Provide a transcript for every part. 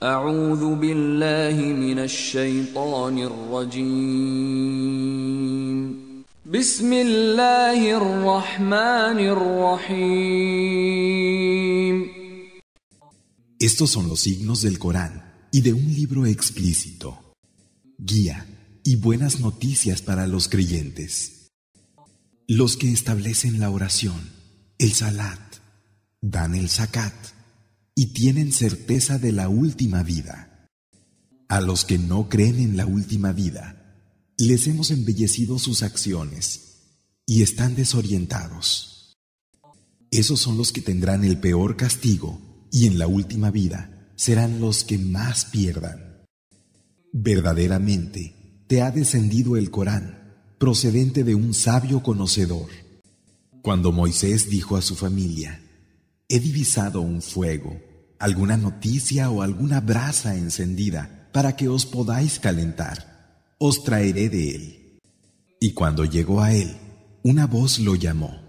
Estos son los signos del Corán y de un libro explícito. Guía y buenas noticias para los creyentes. Los que establecen la oración, el salat, dan el zakat y tienen certeza de la última vida. A los que no creen en la última vida, les hemos embellecido sus acciones y están desorientados. Esos son los que tendrán el peor castigo y en la última vida serán los que más pierdan. Verdaderamente te ha descendido el Corán, procedente de un sabio conocedor. Cuando Moisés dijo a su familia, He divisado un fuego alguna noticia o alguna brasa encendida para que os podáis calentar. Os traeré de él. Y cuando llegó a él, una voz lo llamó.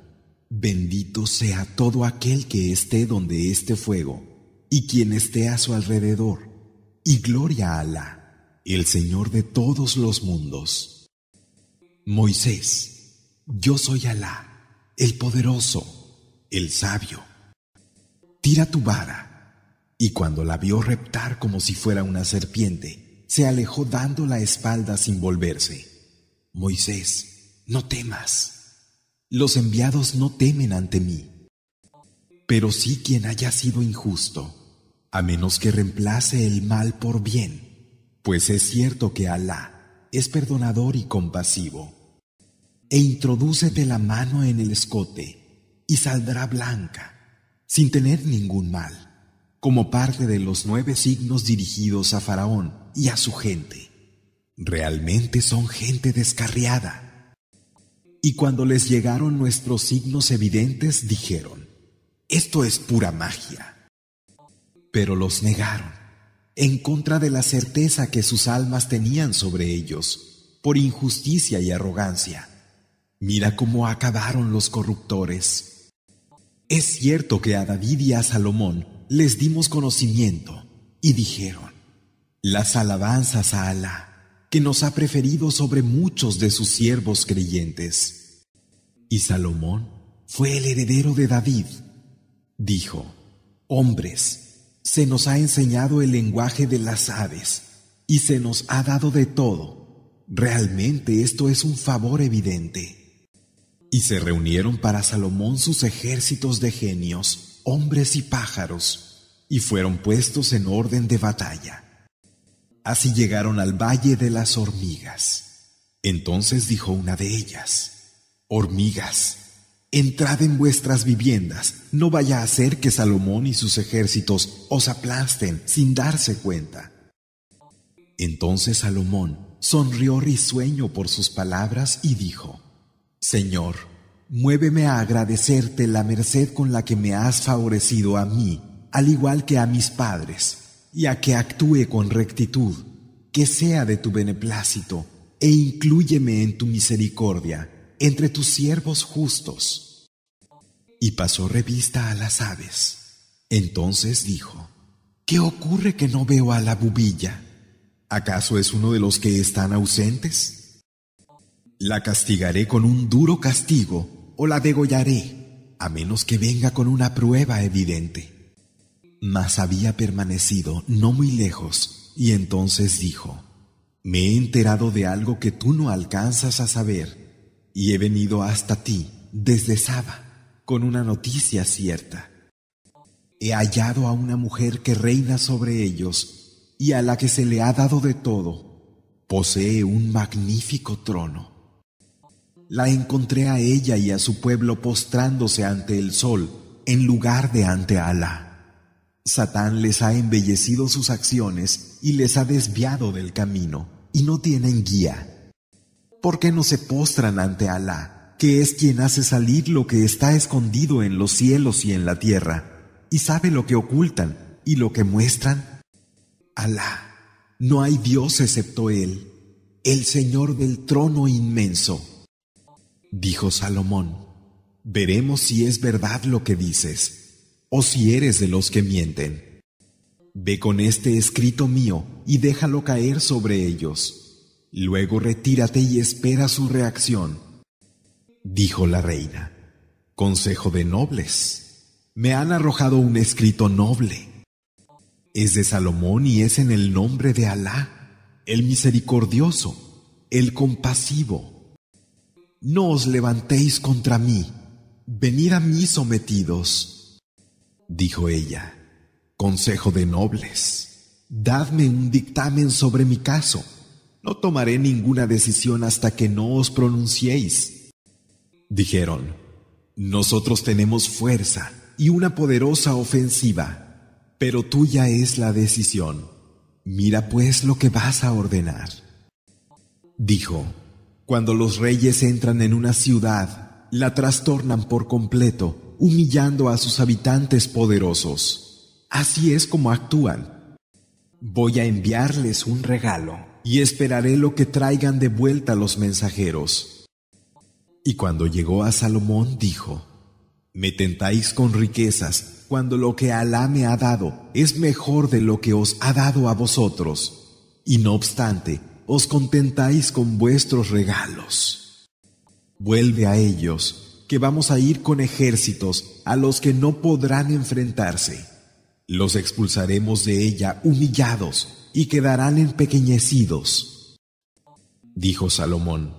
Bendito sea todo aquel que esté donde este fuego, y quien esté a su alrededor. Y gloria a Alá, el Señor de todos los mundos. Moisés, yo soy Alá, el poderoso, el sabio. Tira tu vara y cuando la vio reptar como si fuera una serpiente, se alejó dando la espalda sin volverse. Moisés, no temas. Los enviados no temen ante mí, pero sí quien haya sido injusto, a menos que reemplace el mal por bien, pues es cierto que Alá es perdonador y compasivo. E introdúcete la mano en el escote y saldrá blanca, sin tener ningún mal como parte de los nueve signos dirigidos a Faraón y a su gente. Realmente son gente descarriada. Y cuando les llegaron nuestros signos evidentes, dijeron, esto es pura magia. Pero los negaron, en contra de la certeza que sus almas tenían sobre ellos, por injusticia y arrogancia. Mira cómo acabaron los corruptores. Es cierto que a David y a Salomón les dimos conocimiento y dijeron, las alabanzas a Alá, que nos ha preferido sobre muchos de sus siervos creyentes. Y Salomón fue el heredero de David. Dijo, hombres, se nos ha enseñado el lenguaje de las aves y se nos ha dado de todo. Realmente esto es un favor evidente. Y se reunieron para Salomón sus ejércitos de genios hombres y pájaros, y fueron puestos en orden de batalla. Así llegaron al valle de las hormigas. Entonces dijo una de ellas, Hormigas, entrad en vuestras viviendas, no vaya a ser que Salomón y sus ejércitos os aplasten sin darse cuenta. Entonces Salomón sonrió risueño por sus palabras y dijo, Señor, Muéveme a agradecerte la merced con la que me has favorecido a mí, al igual que a mis padres, y a que actúe con rectitud, que sea de tu beneplácito, e inclúyeme en tu misericordia, entre tus siervos justos. Y pasó revista a las aves. Entonces dijo, ¿qué ocurre que no veo a la bubilla? ¿Acaso es uno de los que están ausentes? La castigaré con un duro castigo o la degollaré, a menos que venga con una prueba evidente. Mas había permanecido no muy lejos, y entonces dijo, Me he enterado de algo que tú no alcanzas a saber, y he venido hasta ti desde Saba, con una noticia cierta. He hallado a una mujer que reina sobre ellos, y a la que se le ha dado de todo. Posee un magnífico trono la encontré a ella y a su pueblo postrándose ante el sol en lugar de ante Alá. Satán les ha embellecido sus acciones y les ha desviado del camino y no tienen guía. ¿Por qué no se postran ante Alá, que es quien hace salir lo que está escondido en los cielos y en la tierra, y sabe lo que ocultan y lo que muestran? Alá, no hay Dios excepto Él, el Señor del trono inmenso. Dijo Salomón, veremos si es verdad lo que dices, o si eres de los que mienten. Ve con este escrito mío y déjalo caer sobre ellos. Luego retírate y espera su reacción. Dijo la reina, Consejo de nobles. Me han arrojado un escrito noble. Es de Salomón y es en el nombre de Alá, el misericordioso, el compasivo no os levantéis contra mí, venid a mí sometidos. Dijo ella, Consejo de nobles, dadme un dictamen sobre mi caso, no tomaré ninguna decisión hasta que no os pronunciéis. Dijeron, Nosotros tenemos fuerza y una poderosa ofensiva, pero tuya es la decisión. Mira pues lo que vas a ordenar. Dijo, cuando los reyes entran en una ciudad, la trastornan por completo, humillando a sus habitantes poderosos. Así es como actúan. Voy a enviarles un regalo y esperaré lo que traigan de vuelta los mensajeros. Y cuando llegó a Salomón dijo, Me tentáis con riquezas cuando lo que Alá me ha dado es mejor de lo que os ha dado a vosotros. Y no obstante, os contentáis con vuestros regalos. Vuelve a ellos, que vamos a ir con ejércitos a los que no podrán enfrentarse. Los expulsaremos de ella humillados y quedarán empequeñecidos. Dijo Salomón,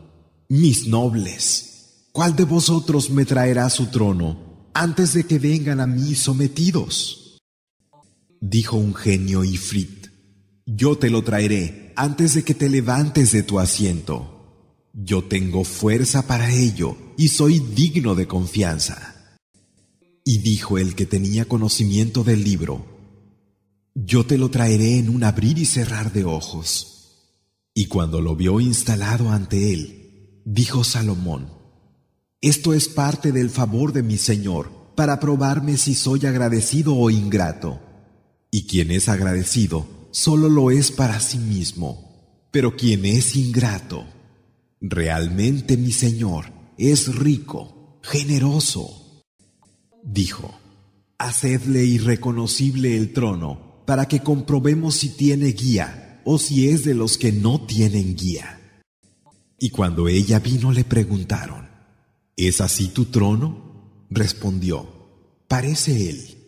mis nobles, ¿cuál de vosotros me traerá su trono antes de que vengan a mí sometidos? Dijo un genio Ifrit, yo te lo traeré antes de que te levantes de tu asiento. Yo tengo fuerza para ello y soy digno de confianza. Y dijo el que tenía conocimiento del libro, Yo te lo traeré en un abrir y cerrar de ojos. Y cuando lo vio instalado ante él, dijo Salomón, Esto es parte del favor de mi Señor para probarme si soy agradecido o ingrato. Y quien es agradecido, solo lo es para sí mismo, pero quien es ingrato, realmente mi Señor es rico, generoso. Dijo, Hacedle irreconocible el trono, para que comprobemos si tiene guía o si es de los que no tienen guía. Y cuando ella vino le preguntaron, ¿Es así tu trono? Respondió, parece él.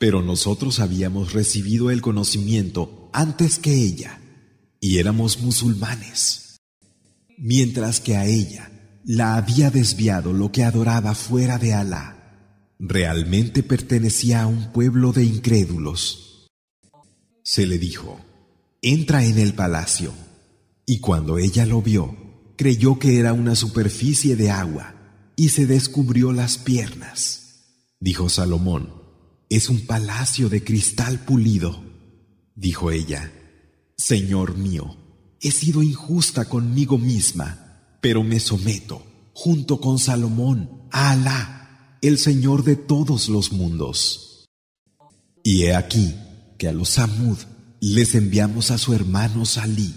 Pero nosotros habíamos recibido el conocimiento antes que ella, y éramos musulmanes, mientras que a ella la había desviado lo que adoraba fuera de Alá. Realmente pertenecía a un pueblo de incrédulos. Se le dijo, entra en el palacio. Y cuando ella lo vio, creyó que era una superficie de agua, y se descubrió las piernas. Dijo Salomón, es un palacio de cristal pulido. Dijo ella, Señor mío, he sido injusta conmigo misma, pero me someto, junto con Salomón, a Alá, el Señor de todos los mundos. Y he aquí que a los Samud les enviamos a su hermano Salí,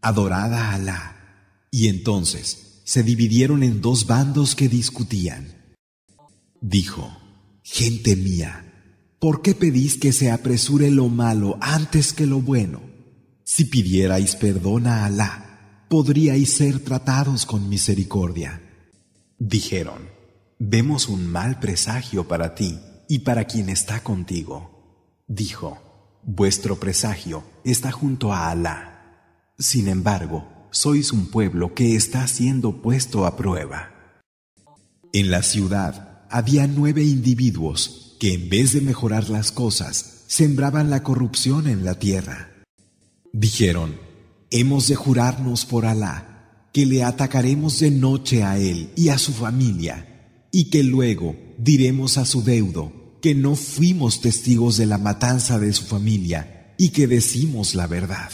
adorada a Alá. Y entonces se dividieron en dos bandos que discutían. Dijo, gente mía, ¿Por qué pedís que se apresure lo malo antes que lo bueno? Si pidierais perdón a Alá, podríais ser tratados con misericordia. Dijeron, vemos un mal presagio para ti y para quien está contigo. Dijo, vuestro presagio está junto a Alá. Sin embargo, sois un pueblo que está siendo puesto a prueba. En la ciudad había nueve individuos que en vez de mejorar las cosas, sembraban la corrupción en la tierra. Dijeron, hemos de jurarnos por Alá, que le atacaremos de noche a él y a su familia, y que luego diremos a su deudo que no fuimos testigos de la matanza de su familia y que decimos la verdad.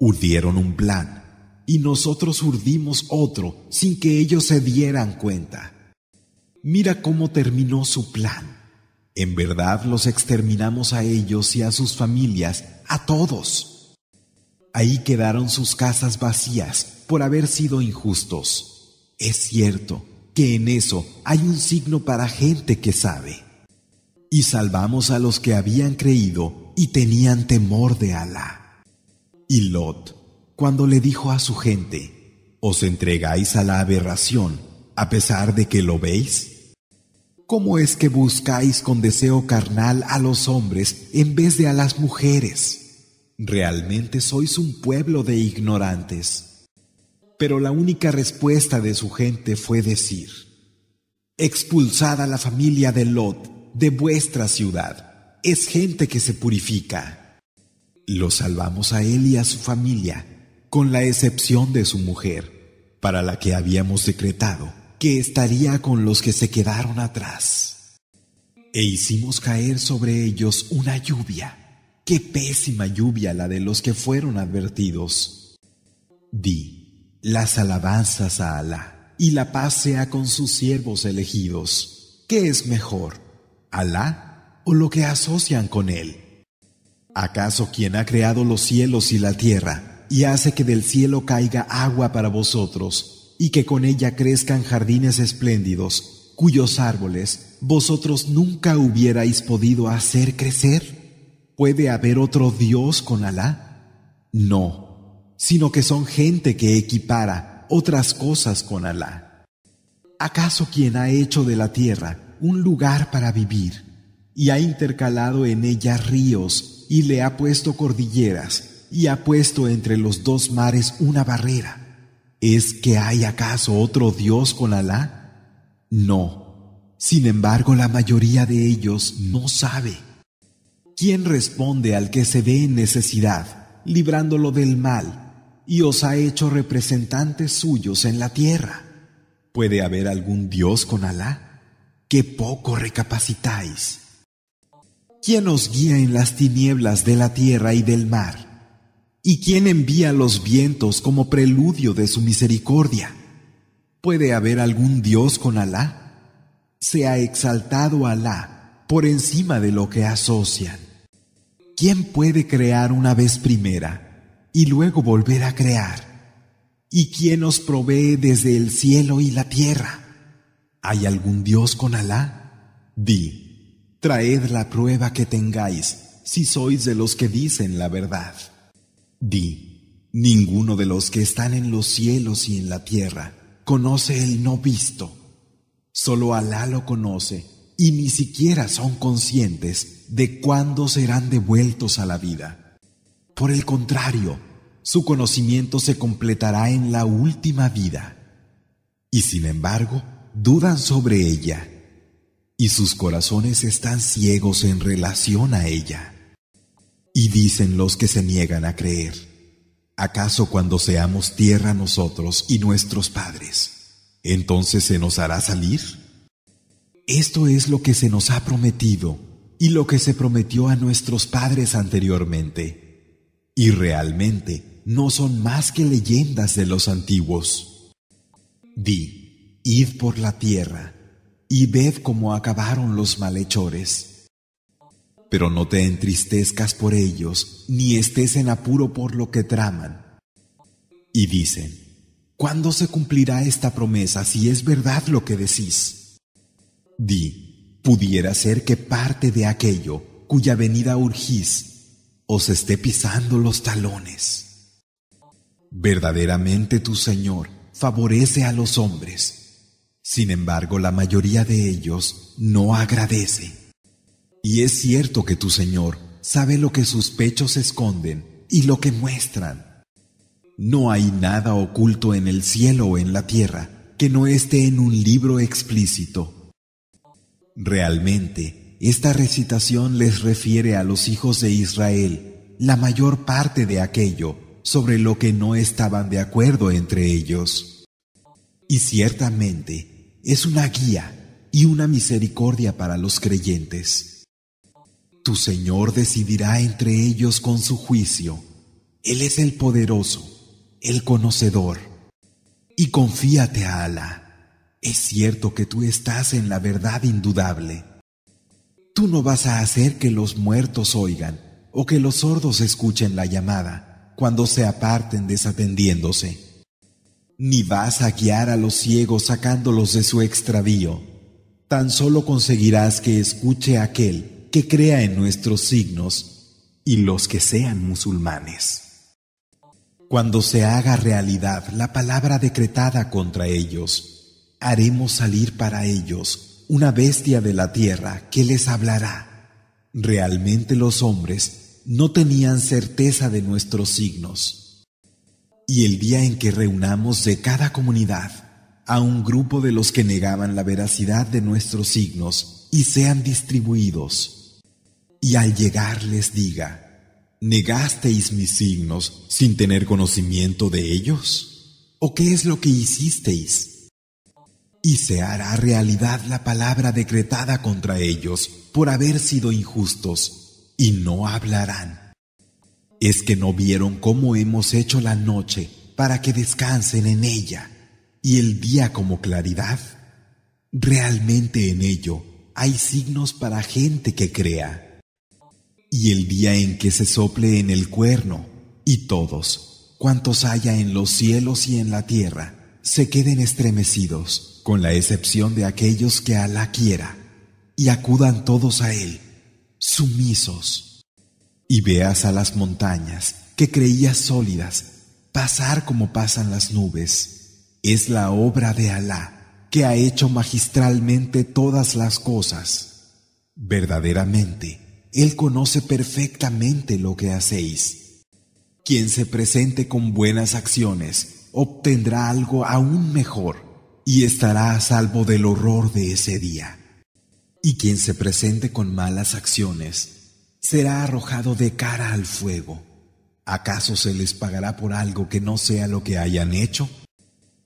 Urdieron un plan, y nosotros urdimos otro sin que ellos se dieran cuenta mira cómo terminó su plan. En verdad los exterminamos a ellos y a sus familias, a todos. Ahí quedaron sus casas vacías por haber sido injustos. Es cierto que en eso hay un signo para gente que sabe. Y salvamos a los que habían creído y tenían temor de Alá. Y Lot, cuando le dijo a su gente, os entregáis a la aberración, a pesar de que lo veis, ¿Cómo es que buscáis con deseo carnal a los hombres en vez de a las mujeres? Realmente sois un pueblo de ignorantes. Pero la única respuesta de su gente fue decir, Expulsad a la familia de Lot de vuestra ciudad. Es gente que se purifica. Lo salvamos a él y a su familia, con la excepción de su mujer, para la que habíamos decretado que estaría con los que se quedaron atrás. E hicimos caer sobre ellos una lluvia. Qué pésima lluvia la de los que fueron advertidos. Di, las alabanzas a Alá, y la paz sea con sus siervos elegidos. ¿Qué es mejor, Alá o lo que asocian con él? ¿Acaso quien ha creado los cielos y la tierra, y hace que del cielo caiga agua para vosotros, y que con ella crezcan jardines espléndidos, cuyos árboles vosotros nunca hubierais podido hacer crecer? ¿Puede haber otro Dios con Alá? No, sino que son gente que equipara otras cosas con Alá. ¿Acaso quien ha hecho de la tierra un lugar para vivir y ha intercalado en ella ríos y le ha puesto cordilleras y ha puesto entre los dos mares una barrera? ¿Es que hay acaso otro Dios con Alá? No. Sin embargo, la mayoría de ellos no sabe. ¿Quién responde al que se ve en necesidad, librándolo del mal, y os ha hecho representantes suyos en la tierra? ¿Puede haber algún Dios con Alá? ¡Qué poco recapacitáis! ¿Quién os guía en las tinieblas de la tierra y del mar? ¿Y quién envía los vientos como preludio de su misericordia? ¿Puede haber algún Dios con Alá? Se ha exaltado Alá por encima de lo que asocian. ¿Quién puede crear una vez primera y luego volver a crear? ¿Y quién os provee desde el cielo y la tierra? ¿Hay algún Dios con Alá? Di, traed la prueba que tengáis si sois de los que dicen la verdad. Di, ninguno de los que están en los cielos y en la tierra conoce el no visto. Solo Alá lo conoce y ni siquiera son conscientes de cuándo serán devueltos a la vida. Por el contrario, su conocimiento se completará en la última vida. Y sin embargo, dudan sobre ella. Y sus corazones están ciegos en relación a ella. Y dicen los que se niegan a creer, ¿acaso cuando seamos tierra nosotros y nuestros padres, entonces se nos hará salir? Esto es lo que se nos ha prometido y lo que se prometió a nuestros padres anteriormente. Y realmente no son más que leyendas de los antiguos. Di, id por la tierra y ved cómo acabaron los malhechores pero no te entristezcas por ellos, ni estés en apuro por lo que traman. Y dicen, ¿cuándo se cumplirá esta promesa si es verdad lo que decís? Di, pudiera ser que parte de aquello cuya venida urgís os esté pisando los talones. Verdaderamente tu Señor favorece a los hombres, sin embargo la mayoría de ellos no agradece. Y es cierto que tu Señor sabe lo que sus pechos esconden y lo que muestran. No hay nada oculto en el cielo o en la tierra que no esté en un libro explícito. Realmente, esta recitación les refiere a los hijos de Israel la mayor parte de aquello sobre lo que no estaban de acuerdo entre ellos. Y ciertamente, es una guía y una misericordia para los creyentes. Tu Señor decidirá entre ellos con su juicio. Él es el poderoso, el conocedor. Y confíate a Alá. Es cierto que tú estás en la verdad indudable. Tú no vas a hacer que los muertos oigan o que los sordos escuchen la llamada cuando se aparten desatendiéndose. Ni vas a guiar a los ciegos sacándolos de su extravío. Tan solo conseguirás que escuche aquel que crea en nuestros signos y los que sean musulmanes. Cuando se haga realidad la palabra decretada contra ellos, haremos salir para ellos una bestia de la tierra que les hablará. Realmente los hombres no tenían certeza de nuestros signos. Y el día en que reunamos de cada comunidad a un grupo de los que negaban la veracidad de nuestros signos y sean distribuidos y al llegar les diga, ¿negasteis mis signos sin tener conocimiento de ellos? ¿O qué es lo que hicisteis? Y se hará realidad la palabra decretada contra ellos por haber sido injustos, y no hablarán. Es que no vieron cómo hemos hecho la noche para que descansen en ella, y el día como claridad. Realmente en ello hay signos para gente que crea y el día en que se sople en el cuerno, y todos, cuantos haya en los cielos y en la tierra, se queden estremecidos, con la excepción de aquellos que Alá quiera, y acudan todos a Él, sumisos. Y veas a las montañas, que creías sólidas, pasar como pasan las nubes. Es la obra de Alá, que ha hecho magistralmente todas las cosas. Verdaderamente, él conoce perfectamente lo que hacéis. Quien se presente con buenas acciones obtendrá algo aún mejor y estará a salvo del horror de ese día. Y quien se presente con malas acciones será arrojado de cara al fuego. ¿Acaso se les pagará por algo que no sea lo que hayan hecho?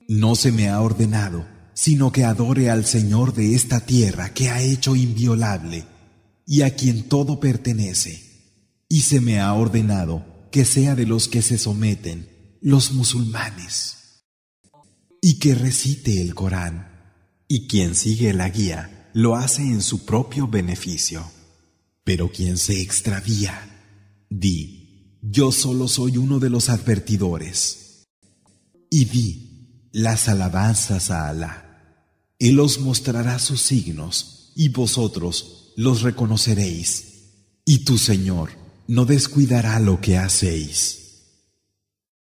No se me ha ordenado, sino que adore al Señor de esta tierra que ha hecho inviolable y a quien todo pertenece. Y se me ha ordenado que sea de los que se someten, los musulmanes, y que recite el Corán. Y quien sigue la guía lo hace en su propio beneficio. Pero quien se extravía, di, yo solo soy uno de los advertidores. Y di, las alabanzas a Alá. Él os mostrará sus signos, y vosotros los reconoceréis, y tu Señor no descuidará lo que hacéis.